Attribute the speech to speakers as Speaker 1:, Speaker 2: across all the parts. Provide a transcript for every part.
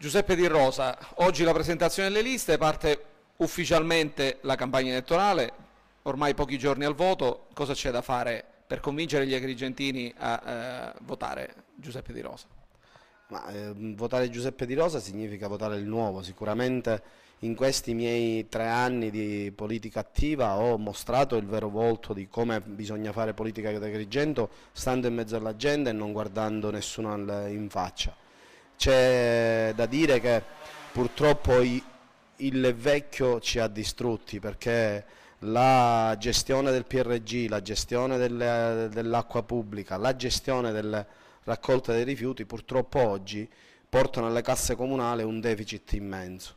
Speaker 1: Giuseppe Di Rosa, oggi la presentazione delle liste parte ufficialmente la campagna elettorale, ormai pochi giorni al voto, cosa c'è da fare per convincere gli agrigentini a eh, votare Giuseppe Di Rosa? Ma, eh, votare Giuseppe Di Rosa significa votare il nuovo, sicuramente in questi miei tre anni di politica attiva ho mostrato il vero volto di come bisogna fare politica ad Agrigento stando in mezzo alla gente e non guardando nessuno in faccia. C'è da dire che purtroppo i, il vecchio ci ha distrutti perché la gestione del PRG, la gestione dell'acqua pubblica, la gestione della raccolta dei rifiuti purtroppo oggi portano alle casse comunali un deficit immenso.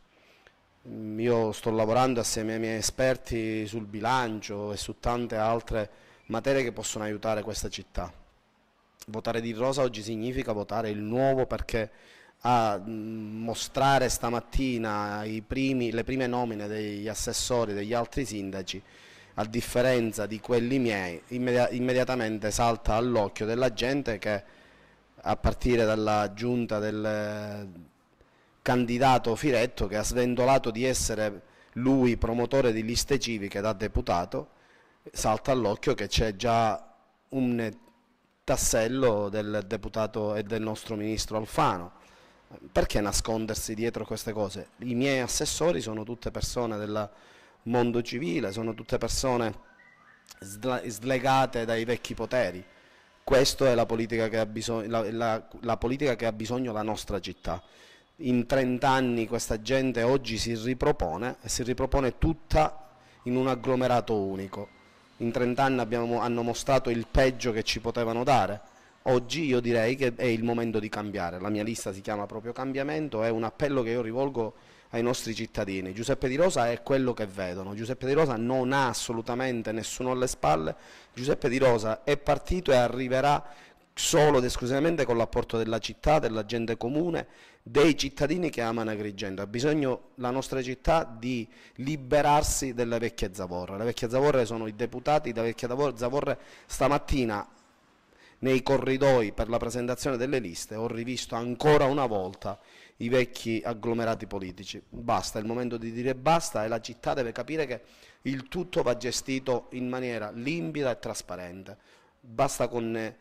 Speaker 1: Mm, io sto lavorando assieme ai miei esperti sul bilancio e su tante altre materie che possono aiutare questa città votare di Rosa oggi significa votare il nuovo perché a mm, mostrare stamattina primi, le prime nomine degli assessori e degli altri sindaci a differenza di quelli miei immediatamente salta all'occhio della gente che a partire dalla giunta del candidato Firetto che ha sventolato di essere lui promotore di liste civiche da deputato salta all'occhio che c'è già un tassello del deputato e del nostro ministro Alfano. Perché nascondersi dietro queste cose? I miei assessori sono tutte persone del mondo civile, sono tutte persone slegate dai vecchi poteri. Questa è la politica che ha bisogno la, la, la, che ha bisogno la nostra città. In 30 anni questa gente oggi si ripropone e si ripropone tutta in un agglomerato unico in 30 anni abbiamo, hanno mostrato il peggio che ci potevano dare. Oggi io direi che è il momento di cambiare, la mia lista si chiama proprio cambiamento, è un appello che io rivolgo ai nostri cittadini. Giuseppe Di Rosa è quello che vedono, Giuseppe Di Rosa non ha assolutamente nessuno alle spalle, Giuseppe Di Rosa è partito e arriverà solo ed esclusivamente con l'apporto della città, della gente comune, dei cittadini che amano Agrigento. Ha bisogno la nostra città di liberarsi delle vecchie zavorre. Le vecchie zavorre sono i deputati, le vecchie zavorre stamattina nei corridoi per la presentazione delle liste ho rivisto ancora una volta i vecchi agglomerati politici. Basta, è il momento di dire basta e la città deve capire che il tutto va gestito in maniera limpida e trasparente. Basta con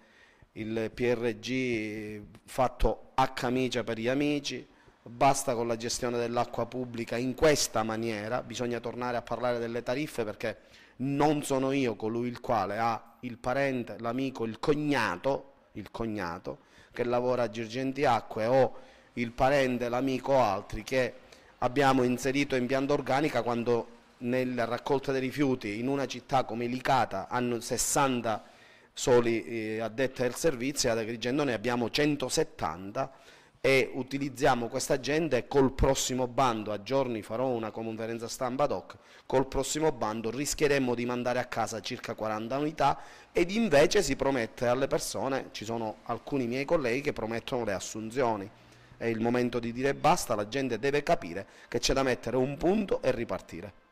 Speaker 1: il PRG fatto a camicia per gli amici, basta con la gestione dell'acqua pubblica in questa maniera, bisogna tornare a parlare delle tariffe perché non sono io colui il quale ha il parente, l'amico, il cognato, il cognato che lavora a Girgenti Acque o il parente, l'amico o altri che abbiamo inserito in pianta organica quando nella raccolta dei rifiuti in una città come Licata hanno 60 soli eh, addetti al servizio, ad Agrigento ne abbiamo 170 e utilizziamo questa gente col prossimo bando, a giorni farò una conferenza stampa ad hoc, col prossimo bando rischieremmo di mandare a casa circa 40 unità ed invece si promette alle persone, ci sono alcuni miei colleghi che promettono le assunzioni, è il momento di dire basta, la gente deve capire che c'è da mettere un punto e ripartire.